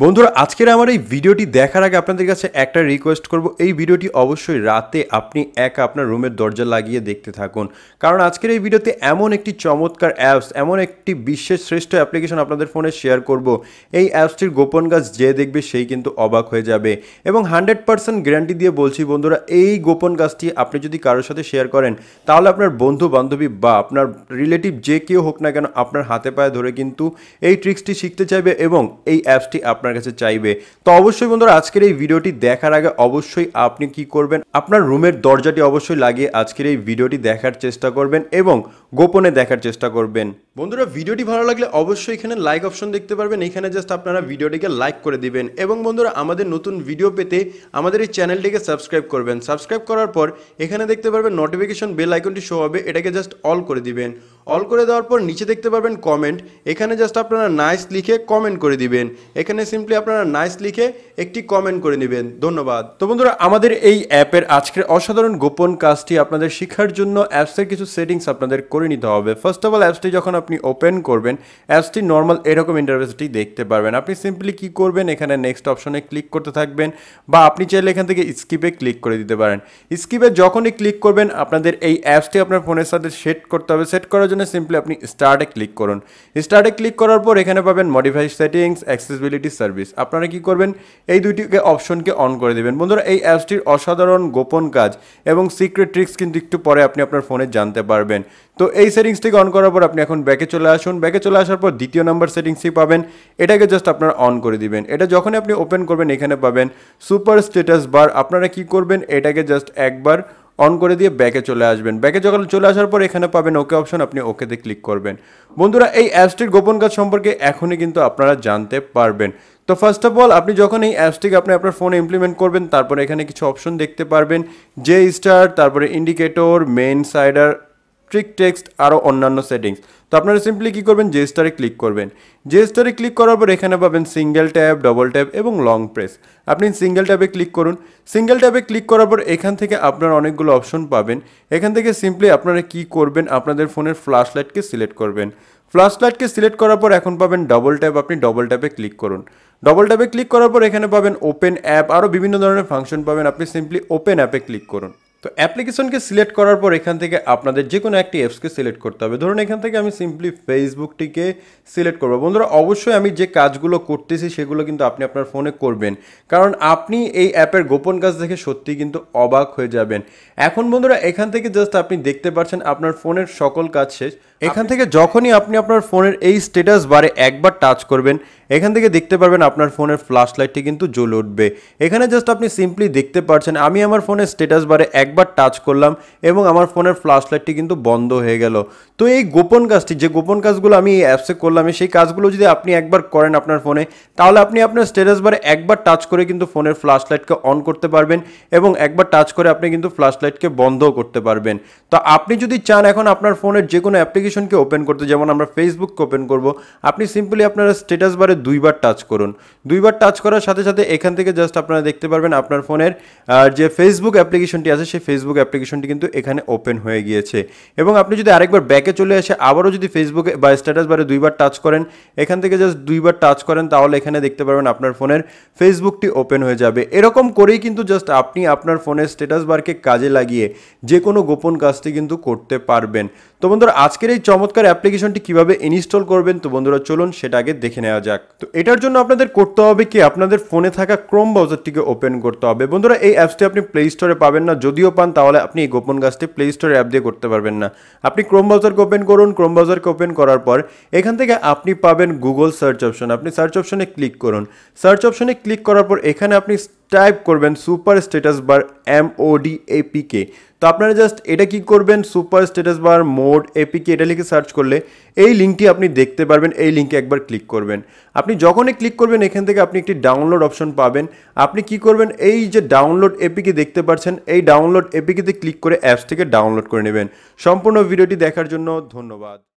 বন্ধুরা আজকের আমার এই ভিডিওটি দেখার আগে আপনাদের কাছে একটা রিকোয়েস্ট করব এই ভিডিওটি অবশ্যই রাতে আপনি এক আপনার রুমের দরজা লাগিয়ে দেখতে থাকুন কারণ আজকের এই ভিডিওতে এমন একটি চমৎকার অ্যাপস এমন একটি বিশ্বের শ্রেষ্ঠ অ্যাপ্লিকেশন আপনাদের ফোনে শেয়ার করব এই অ্যাপসটির গোপন গাছ যে দেখবে সেই কিন্তু অবাক হয়ে যাবে এবং হান্ড্রেড পার্সেন্ট গ্যারান্টি দিয়ে বলছি বন্ধুরা এই গোপন গাছটি আপনি যদি কারোর সাথে শেয়ার করেন তাহলে আপনার বন্ধু বান্ধবী বা আপনার রিলেটিভ যে কেউ হোক না কেন আপনার হাতে পায়ে ধরে কিন্তু এই ট্রিক্সটি শিখতে চাইবে এবং এই অ্যাপসটি আপনার কাছে চাইবে তো অবশ্যই বন্ধুরা আজকের এই ভিডিওটি দেখার আগে অবশ্যই আপনি কি করবেন আপনার রুমের দরজাটি অবশ্যই লাগিয়ে আজকের এই ভিডিওটি দেখার চেষ্টা করবেন এবং গোপনে দেখার চেষ্টা করবেন বন্ধুরা ভিডিওটি ভালো লাগলে অবশ্যই এখানে লাইক অপশন দেখতে পারবেন এখানে জাস্ট আপনারা ভিডিওটিকে লাইক করে দিবেন এবং বন্ধুরা আমাদের নতুন ভিডিও পেতে আমাদের এই চ্যানেলটিকে সাবস্ক্রাইব করবেন সাবস্ক্রাইব করার পর এখানে দেখতে পারবেন নোটিফিকেশন বেল আইকনটি শো হবে এটাকে জাস্ট অল করে দিবেন অল করে দেওয়ার পর নিচে দেখতে পাবেন কমেন্ট এখানে জাস্ট আপনারা নাইস লিখে কমেন্ট করে দিবেন এখানে সিম্পলি আপনারা নাইস লিখে একটি কমেন্ট করে নেবেন ধন্যবাদ তো বন্ধুরা আমাদের এই অ্যাপের আজকের অসাধারণ গোপন কাজটি আপনাদের শিক্ষার জন্য অ্যাপসের কিছু সেটিংস আপনাদের করে নিতে হবে ফার্স্ট অফ অল অ্যাপসটি যখন আপনি ওপেন করবেন অ্যাপসটি নর্মাল এরকম ইন্টারভেসটি দেখতে পারবেন আপনি সিম্পলি কি করবেন এখানে নেক্সট অপশনে ক্লিক করতে থাকবেন বা আপনি চাইলে এখান থেকে স্কিপে ক্লিক করে দিতে পারেন স্কিপে যখনই ক্লিক করবেন আপনাদের এই অ্যাপসটি আপনার ফোনের সাথে সেট করতে হবে সেট করার জন্য সিম্পলি আপনি স্টার্টে ক্লিক করুন স্টার্টে ক্লিক করার পর এখানে পাবেন মডিফাই সেটিংস অ্যাক্সেসিবিলিটি সার্ভিস আপনারা কি করবেন এই দুইটিকে অপশনকে অন করে দেবেন বন্ধুরা এই অ্যাপসটির অসাধারণ গোপন কাজ এবং সিক্রেট ট্রিক্স কিন্তু একটু পরে আপনি আপনার ফোনে জানতে পারবেন তো এই সেটিংসটিকে অন করার পর আপনি এখন ব্যাকে চলে আসুন ব্যাকে চলে আসার পর দ্বিতীয় নম্বর সেটিংসই পাবেন এটাকে জাস্ট আপনারা অন করে দিবেন এটা যখনই আপনি ওপেন করবেন এখানে পাবেন সুপার স্টেটাস বার আপনারা কি করবেন এটাকে জাস্ট একবার অন করে দিয়ে ব্যাকে চলে আসবেন ব্যাকে যখন চলে আসার পর এখানে পাবেন ওকে অপশন আপনি ওকেতে ক্লিক করবেন বন্ধুরা এই অ্যাপসটির গোপন কাজ সম্পর্কে এখনই কিন্তু আপনারা জানতে পারবেন তো ফার্স্ট অফ অল আপনি যখন এই অ্যাপসটিকে আপনি আপনার ফোনে ইমপ্লিমেন্ট করবেন তারপরে এখানে কিছু অপশন দেখতে পারবেন যে স্টার তারপরে ইন্ডিকেটর মেন সাইডার ট্রিক টেক্সট আরও অন্যান্য সেটিংস তো আপনারা সিম্পলি কী করবেন জে স্টারে ক্লিক করবেন জে স্টারে ক্লিক করার পর এখানে পাবেন সিঙ্গেল ট্যাব ডবল ট্যাব এবং লং প্রেস আপনি সিঙ্গেল ট্যাবে ক্লিক করুন সিঙ্গেল ট্যাবে ক্লিক করার পর এখান থেকে আপনার অনেকগুলো অপশন পাবেন এখান থেকে সিম্পলি আপনারা কি করবেন আপনাদের ফোনের ফ্ল্যাশ লাইটকে সিলেক্ট করবেন ফ্ল্যাশ লাইটকে সিলেক্ট করার পর এখন পাবেন ডবল ট্যাব আপনি ডবল ট্যাবে ক্লিক করুন ডবল ট্যাবে ক্লিক করার পর এখানে পাবেন ওপেন অ্যাপ আরও বিভিন্ন ধরনের ফাংশন পাবেন আপনি সিম্পলি ওপেন অ্যাপে ক্লিক করুন তো অ্যাপ্লিকেশনকে সিলেক্ট করার পর এখান থেকে আপনাদের যে কোনো একটি অ্যাপসকে সিলেক্ট করতে হবে ধরুন এখান থেকে আমি সিম্পলি ফেসবুকটিকে সিলেক্ট করবো বন্ধুরা অবশ্যই আমি যে কাজগুলো করতেছি সেগুলো কিন্তু আপনি আপনার ফোনে করবেন কারণ আপনি এই অ্যাপের গোপন কাজ দেখে সত্যি কিন্তু অবাক হয়ে যাবেন এখন বন্ধুরা এখান থেকে জাস্ট আপনি দেখতে পাচ্ছেন আপনার ফোনের সকল কাজ শেষ এখান থেকে যখনই আপনি আপনার ফোনের এই স্টেটাস বারে একবার টাচ করবেন এখান থেকে দেখতে পারবেন আপনার ফোনের ফ্ল্যাশ লাইটটি কিন্তু জ্বলে উঠবে এখানে জাস্ট আপনি সিম্পলি দেখতে পাচ্ছেন আমি আমার ফোনের স্টেটাস বারে এক একবার টাচ করলাম এবং আমার ফোনের ফ্ল্যাশ লাইটটি কিন্তু বন্ধ হয়ে গেল তো এই গোপন কাজটি যে গোপন কাজগুলো আমি এই অ্যাপসে করলাম সেই কাজগুলো যদি আপনি একবার করেন আপনার ফোনে তাহলে আপনি আপনার স্টেটাস বারে একবার টাচ করে কিন্তু ফোনের ফ্ল্যাশ লাইটকে অন করতে পারবেন এবং একবার টাচ করে আপনি কিন্তু ফ্ল্যাশ লাইটকে বন্ধও করতে পারবেন তো আপনি যদি চান এখন আপনার ফোনের যে কোনো অ্যাপ্লিকেশনকে ওপেন করতে যেমন আমরা ফেসবুককে ওপেন করব আপনি সিম্পলি আপনারা স্টেটাস বারে দুইবার টাচ করুন দুইবার টাচ করার সাথে সাথে এখান থেকে জাস্ট আপনারা দেখতে পারবেন আপনার ফোনের যে ফেসবুক অ্যাপ্লিকেশনটি আছে সেই ফেসবুক অ্যাপ্লিকেশনটি কিন্তু এখানে ওপেন হয়ে গিয়েছে এবং আপনি যদি আরেকবার ব্যাকে চলে আসে আবারও যদি ফেসবুকে বা স্ট্যাটাস বারে দুইবার টাচ করেন এখান থেকে জাস্ট দুইবার টাচ করেন তাহলে এখানে দেখতে পারবেন আপনার ফোনের ফেসবুকটি ওপেন হয়ে যাবে এরকম করেই কিন্তু জাস্ট আপনি আপনার ফোনের স্ট্যাটাস বারকে কাজে লাগিয়ে যে কোনো গোপন কাজটি কিন্তু করতে পারবেন তো বন্ধুরা আজকের এই চমৎকার অ্যাপ্লিকেশনটি কিভাবে ইনস্টল করবেন তো বন্ধুরা চলুন সেটা আগে দেখে নেওয়া যাক তো এটার জন্য আপনাদের করতে হবে কি আপনাদের ফোনে থাকা ক্রোম ব্রাউজারটিকে ওপেন করতে হবে বন্ধুরা এই অ্যাপসটি আপনি প্লে স্টোরে পাবেন না যদিও পান তাহলে আপনি এই গোপন কাজটি প্লে স্টোর অ্যাপ দিয়ে করতে পারবেন না আপনি ক্রোম ব্রাউজারকে ওপেন করুন ক্রোম ব্রাউজারকে ওপেন করার পর এখান থেকে আপনি পাবেন গুগল সার্চ অপশন আপনি সার্চ অপশনে ক্লিক করুন সার্চ অপশনে ক্লিক করার পর এখানে আপনি টাইপ করবেন super status bar M O D APK তো আপনারা জাস্ট এটা কি করবেন super status bar mod APK এটা লিখে সার্চ করলে এই লিঙ্কটি আপনি দেখতে পারবেন এই লিঙ্কে একবার ক্লিক করবেন আপনি যখনই ক্লিক করবেন এখান থেকে আপনি একটি ডাউনলোড অপশন পাবেন আপনি কি করবেন এই যে ডাউনলোড এপিকে দেখতে পারছেন এই ডাউনলোড এপিকেতে ক্লিক করে থেকে ডাউনলোড করে নেবেন সম্পূর্ণ ভিডিওটি দেখার জন্য ধন্যবাদ